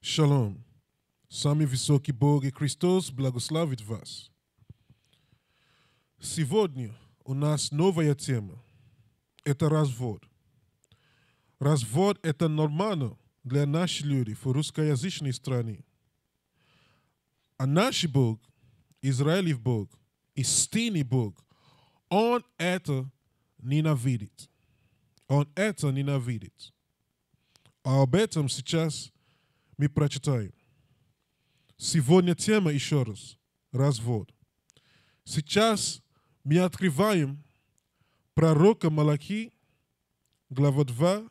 Шалом. Сами высокий Бог и Христос благословит вас. Сегодня у нас новая тема. Это развод. Развод – это нормально для наших людей в русскоязычной стране. А наш Бог, Израилев Бог, истинный Бог, Он это ненавидит. Он это ненавидит. А об этом сейчас – мы прочитаем. Сегодня тема еще раз – развод. Сейчас мы открываем пророка Малаки, глава 2,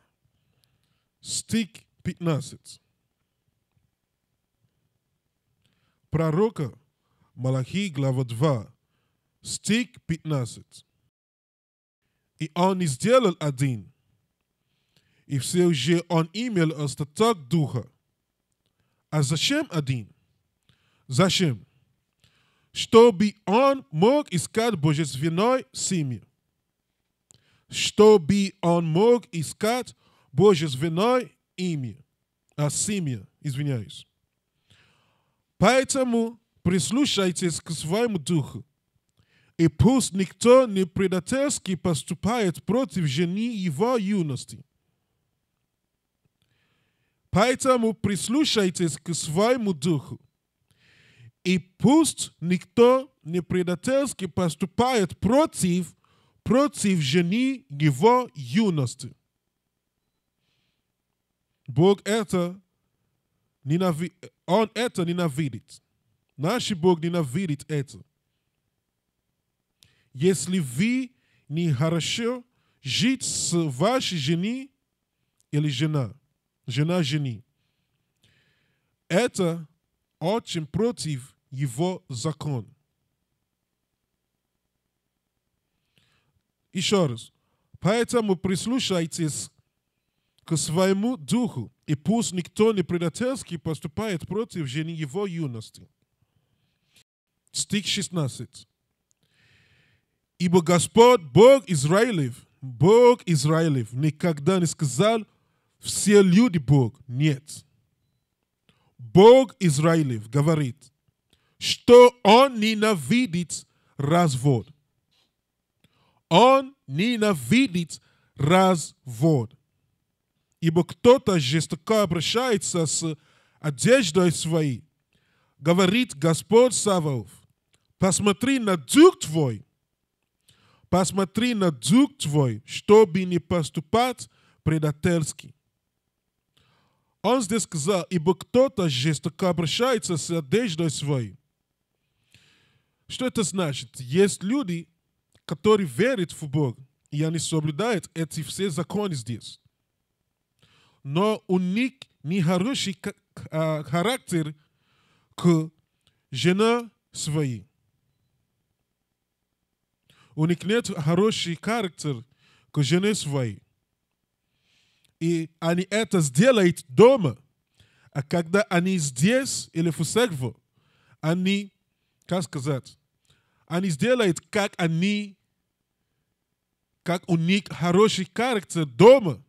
стих 15. Пророка Малахи, глава 2, стих 15. И он сделал один, и все уже он имел остаток духа, а зачем один? Зачем? Чтобы он мог искать божественной семью. Чтобы он мог искать божественной имя. А семья, извиняюсь. Поэтому прислушайтесь к своему духу. И пусть никто не предательски поступает против жени его юности. Поэтому прислушайтесь к своему духу. И пусть никто не предательски поступает против, против жени его юности. Бог это ненави... Он это ненавидит. Наш Бог ненавидит это. Если вы не хорошо жить с вашей женой или жена, жена жени. Это очень против его закона. Еще раз. Поэтому прислушайтесь к своему духу, и пусть никто не предательски поступает против жени его юности. Стих 16. Ибо Господь, Бог Израилев, Бог Израилев, никогда не сказал – все люди Бог? Нет. Бог Израилев говорит, что Он ненавидит развод. Он ненавидит развод. Ибо кто-то жестоко обращается с одеждой своей. Говорит Господь саваоф посмотри на дух твой, посмотри на дух твой, чтобы не поступать предательски. Он здесь сказал, ибо кто-то жестоко обращается с одеждой своей. Что это значит? Есть люди, которые верят в Бога, и они соблюдают эти все законы здесь. Но у них нехороший а, характер к жене своей. У них нет хороший характер к жене своей и они это сделают дома. А когда они здесь или в Усегво, они, как сказать, они сделают, как они, как у них хороший характер дома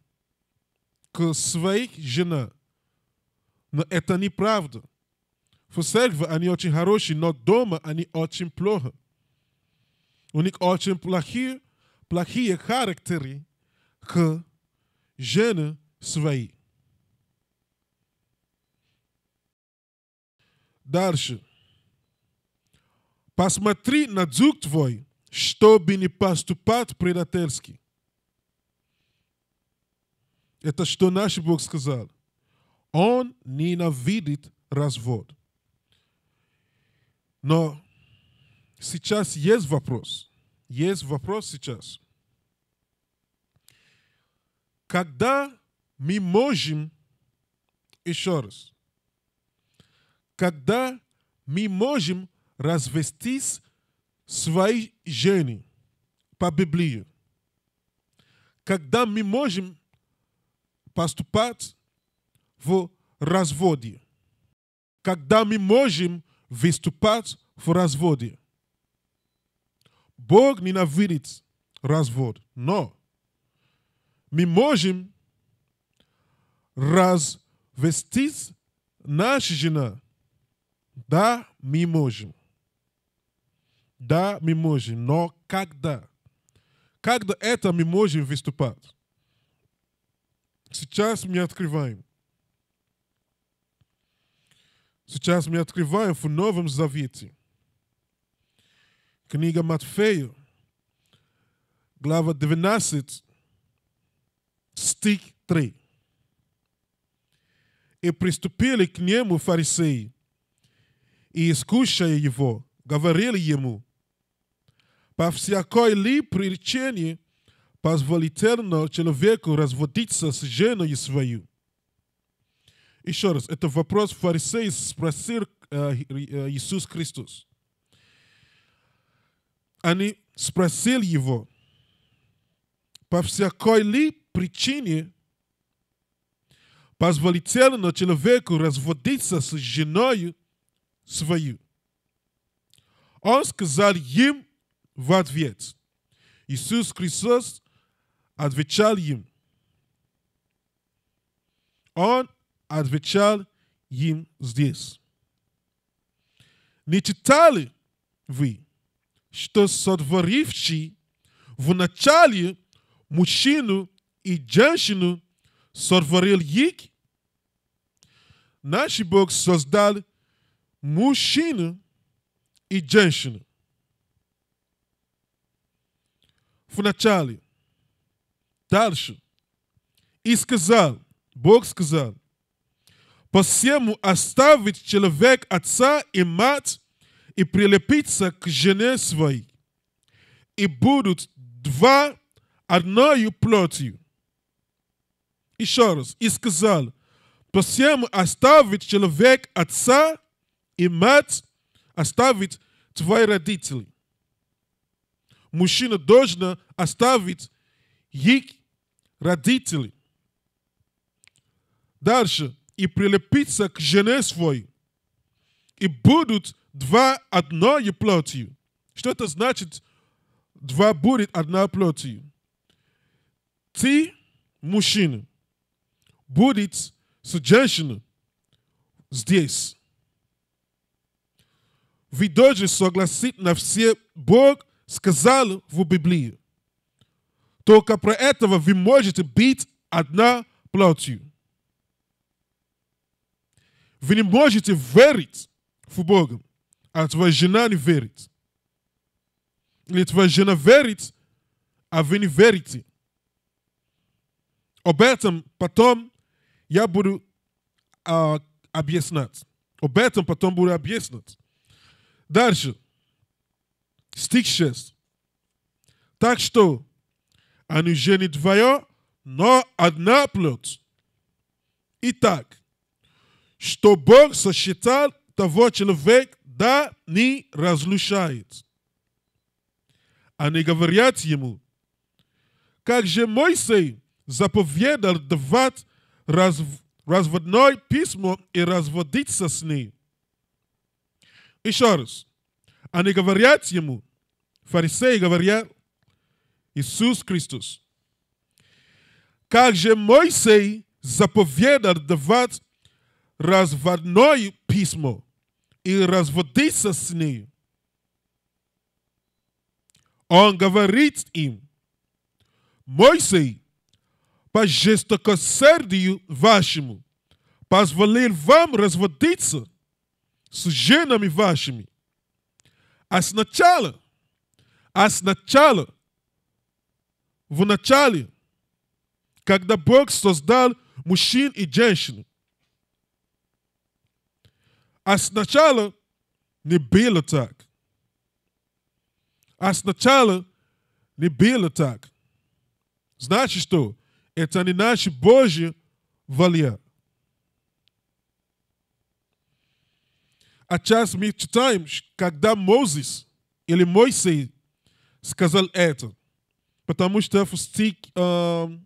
к своих женам. Но это неправда. В Усегво они очень хорошие, но дома они очень плохо. У них очень плохие, плохие характеры к jeunes surveillés. Дальше. Посмотри на дюк твой, чтобы не поступать предательски. Это что наш Бог сказал. Он ненавидит развод. Но сейчас есть вопрос. Есть вопрос сейчас. Когда мы можем, еще раз, когда мы можем развестись свои жены по Библии, когда мы можем поступать в разводе, когда мы можем выступать в разводе. Бог ненавидит развод, но Mimojim raz vestis nashjina da mimojim. Da mimojim, no kagda. Kagda eta mimojim vistupat. Сейчас мы открываем. Сейчас мы открываем в Новом Завете. Книга Матфея, глава 12, стих 3. И приступили к нему фарисеи, и, искушая его, говорили ему, по всякой ли причине позволительно человеку разводиться с женой свою? Еще раз, это вопрос фарисеев спросил э, э, Иисус Христос. Они спросили его, по всякой ли причине позволительно человеку разводиться с женой свою. Он сказал им в ответ. Иисус Христос отвечал им. Он отвечал им здесь. Не читали вы, что сотворивший в начале мужчину и женщину сотворил их. Наш Бог создал мужчину и женщину. Вначале, дальше. И сказал, Бог сказал, посему оставит человек отца и мать и прилепится к жене своей, и будут два одною плотью еще раз, и сказал, посему оставит человек отца и мать, оставить твои родители. Мужчина должен оставить их родителей. Дальше. И прилепиться к жене своей. И будут два одной плотью. Что это значит? Два будет одна плотью. Ты, мужчина, будет суждено здесь. Вы должны согласиться на все Бог сказал в Библии. Только про этого вы можете быть одна плотью. Вы не можете верить в Бога, а твоя жена не верит. Или твоя жена верит, а вы не верите. Об этом потом я буду а, объяснять. Об этом потом буду объяснять. Дальше. Стих 6. Так что они «А же не двое, но одна плоть. Итак, что Бог сосчитал, того человека, да не разлушает. Они говорят ему, как же Моисей заповедал давать разв... разводной письмо и разводиться с ней. Еще раз. Они говорят ему, фарисеи говорят, Иисус Христос, как же Моисей заповедал давать разводное письмо и разводиться с ней. Он говорит им, Моисей по жестокосердию вашему, позволил вам разводиться с женами вашими. А сначала, а сначала, в начале, когда Бог создал мужчин и женщин, а сначала не было так. А сначала не было так. Значит что? Это не наш Божий воля. А сейчас мы читаем, когда Мозис или Моисей сказал это. Потому что в стих, э,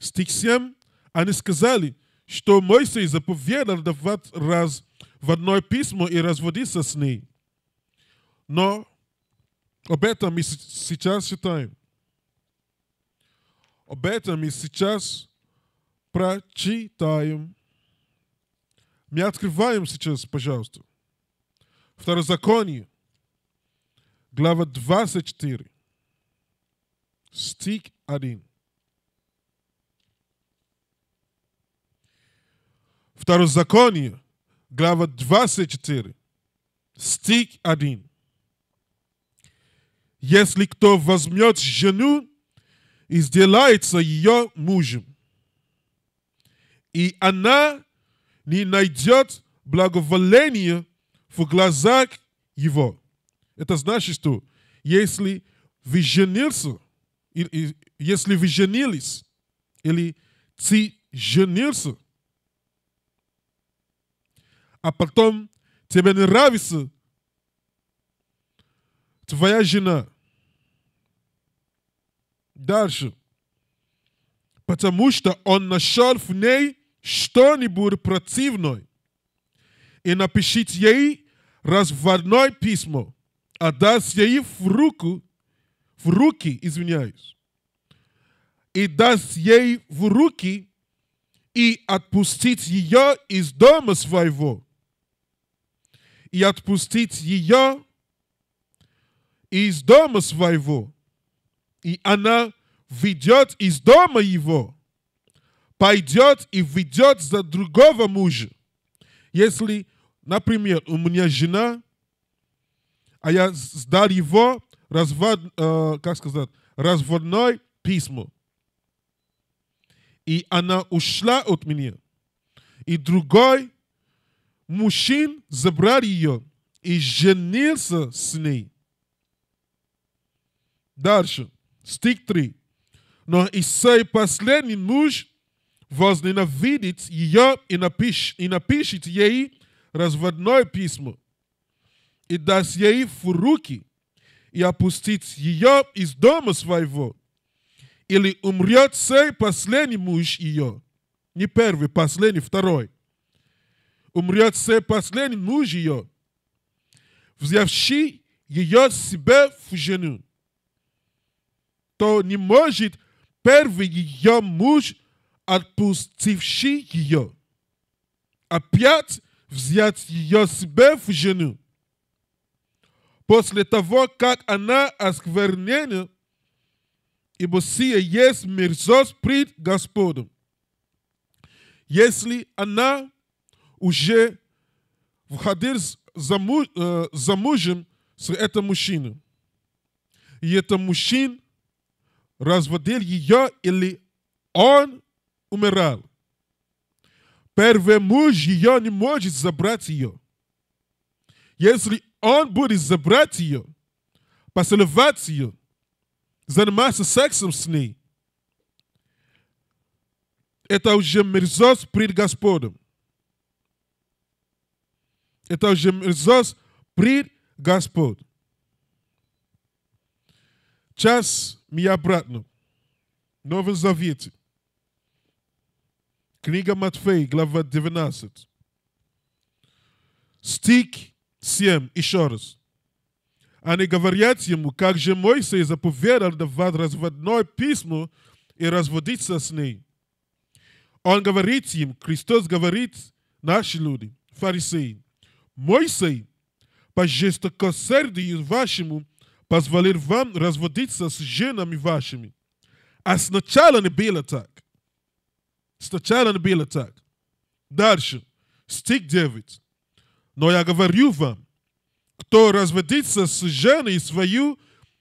стих 7 они сказали, что Моисей заповедал давать раз в одно письмо и разводиться с ней. Но об этом мы сейчас читаем. Об этом мы сейчас прочитаем. Мы открываем сейчас, пожалуйста. Второзаконие, глава 24, стих 1. Второзаконие, глава 24, стих 1. Если кто возьмет жену и сделается ее мужем. И она не найдет благоволения в глазах его. Это значит, что если вы женился, если вы женились, или ты женился, а потом тебе не нравится твоя жена, Дальше. Потому что он нашел в ней что-нибудь противное. И напишет ей разводное письмо, а даст ей в руку, в руки, извиняюсь, и даст ей в руки и отпустить ее из дома своего, и отпустить ее из дома своего, и она ведет из дома его, пойдет и ведет за другого мужа. Если, например, у меня жена, а я сдал его развод, э, как сказать, разводной письмо, и она ушла от меня, и другой мужчина забрал ее и женился с ней. Дальше. Стих 3. Но Исей последний муж возненавидит ее и напишет, и напишет ей разводное письмо, и даст ей в руки, и опустит ее из дома своего, или умрет сей последний муж ее, не первый, последний, второй, умрет сей последний муж ее, взявший ее себе в жену кто не может первый ее муж, отпустивший ее, опять взять ее себе в жену. После того, как она осквернена, ибо сие есть мерзость пред Господом. Если она уже входит замужем э, с этим мужчиной, и этот мужчина разводил ее или он умирал. Первый муж ее не может забрать ее. Если он будет забрать ее, поцеловать ее, заниматься сексом с ней, это уже мерзость пред Господом. Это уже мерзость пред Господом. Час и обратно. Новый Завет. Книга Матфея, глава 19. Стих 7, еще раз. Они говорят ему, как же Моисей заповедал давать разводное письмо и разводиться с ней. Он говорит им, Христос говорит, наши люди, фарисеи, Моисей, по жестокосердию вашему позволил вам разводиться с женами вашими. А сначала не было так. Сначала не было так. Дальше. Стих 9. Но я говорю вам, кто разводится с женой свою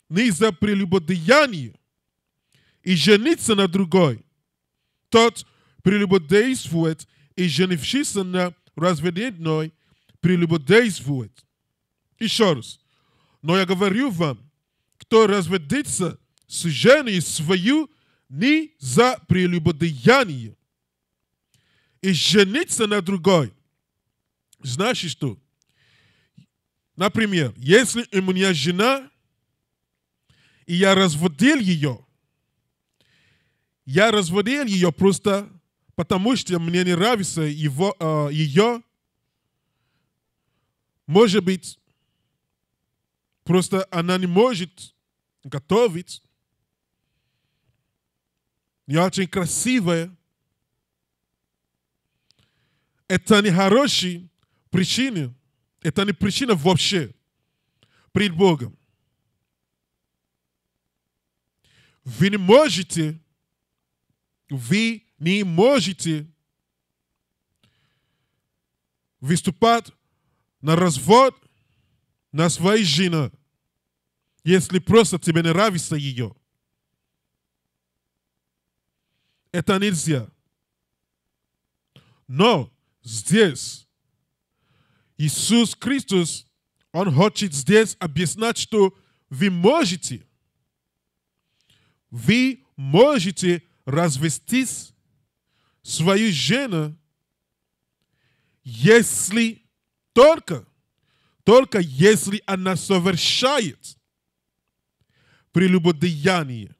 не из-за прелюбодеяния и женится на другой, тот прелюбодействует и женившийся на разведенной прелюбодействует. Еще раз. Но я говорю вам, кто разведется с женой свою не за прелюбодеяние и жениться на другой, значит что? Например, если у меня жена, и я разводил ее, я разводил ее просто потому, что мне не нравится его, э, ее, может быть, Просто она не может готовить. не очень красивая. Это не хорошие причины. Это не причина вообще пред Богом. Вы не можете, вы не можете выступать на развод на своей жены, если просто тебе нравится ее. Это нельзя. Но здесь Иисус Христос, Он хочет здесь объяснять, что вы можете, вы можете развестись свою жену, если только только если она совершает прелюбодеяние.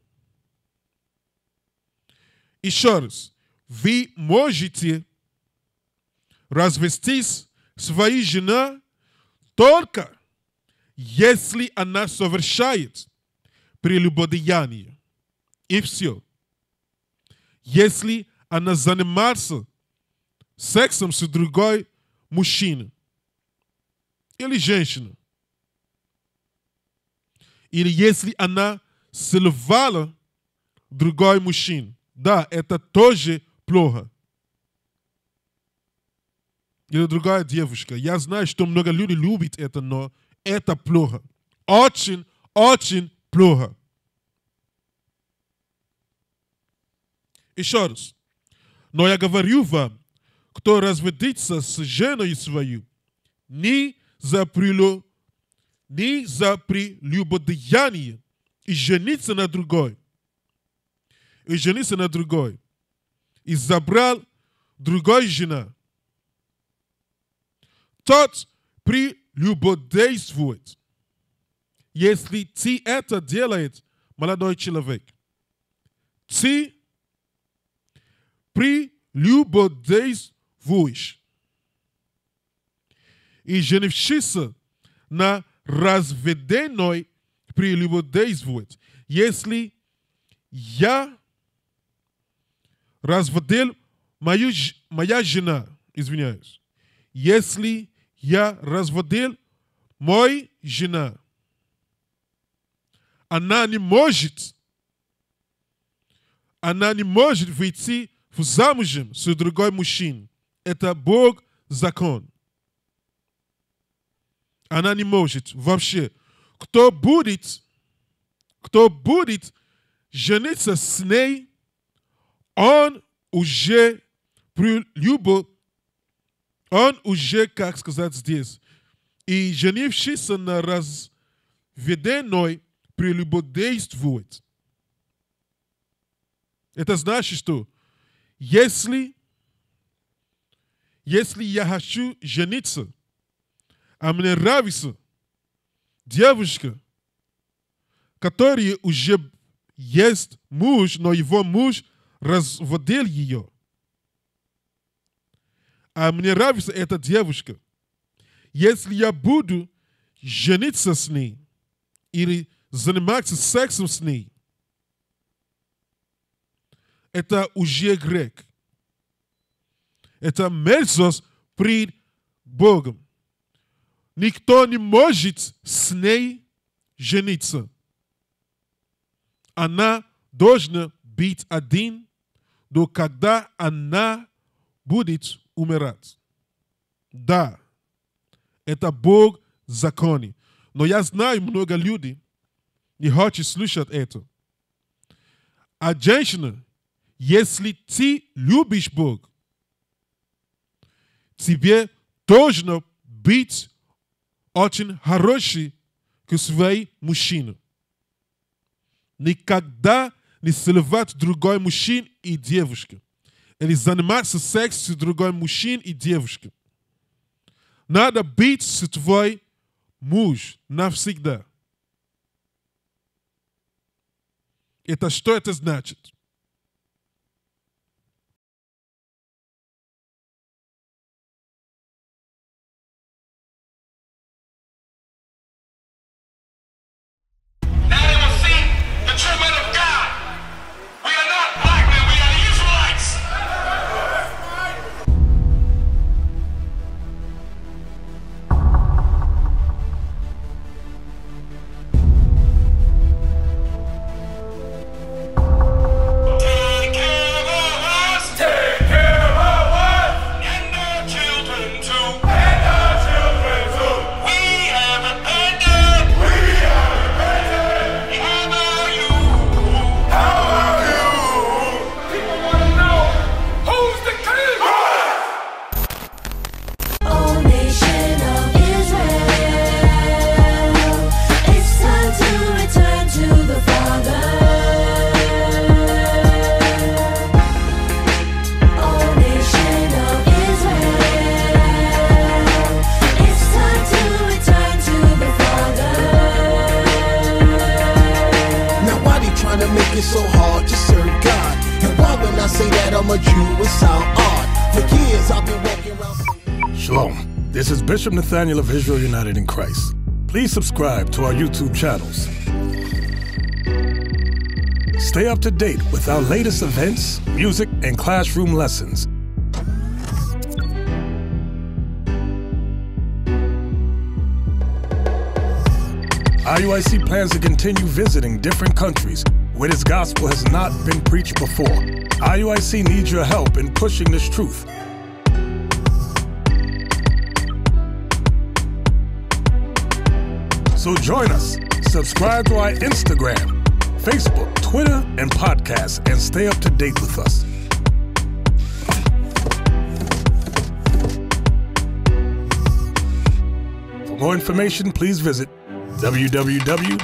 Еще раз, вы можете развестись своей женой только если она совершает прелюбодеяние. И все. Если она занимается сексом с другой мужчиной или женщина. Или если она целовала другой мужчин. Да, это тоже плохо. Или другая девушка. Я знаю, что много людей любят это, но это плохо. Очень, очень плохо. Еще раз. Но я говорю вам, кто разведется с женой свою, не за, прелю... не за прелюбодеяние и жениться на другой. И жениться на другой. И забрал другой жена. Тот прелюбодействует. Если ты это делает, молодой человек, ты прелюбодействуешь. И изженившийся на разведенной прелюбодействовать. Если я разводил мою, моя жена, извиняюсь, если я разводил мой жена, она не может, она не может выйти в замужем с другой мужчиной. Это Бог закон. Она не может вообще. Кто будет, кто будет жениться с ней, он уже прелюбо, он уже, как сказать здесь, и женившийся на разведенной прелюбодействует. Это значит, что если, если я хочу жениться – а мне нравится девушка, которая уже есть муж, но его муж разводил ее. А мне нравится эта девушка. Если я буду жениться с ней или заниматься сексом с ней, это уже грех. Это мерзость пред Богом. Никто не может с ней жениться. Она должна быть один, до когда она будет умирать. Да, это Бог законе. Но я знаю много людей, не хочет слышать это. А женщина, если ты любишь Бог, тебе должно быть очень хороший к своим мужчинам. Никогда не целовать другой мужчин и девушки. Или заниматься сексом с другой мужчин и девушки. Надо быть с твой муж навсегда. Это что это значит? Bishop Nathaniel of Israel United in Christ. Please subscribe to our YouTube channels. Stay up to date with our latest events, music, and classroom lessons. IUIC plans to continue visiting different countries where this gospel has not been preached before. IUIC needs your help in pushing this truth So join us. Subscribe to our Instagram, Facebook, Twitter, and podcast and stay up to date with us. For more information, please visit www.israelunite.org.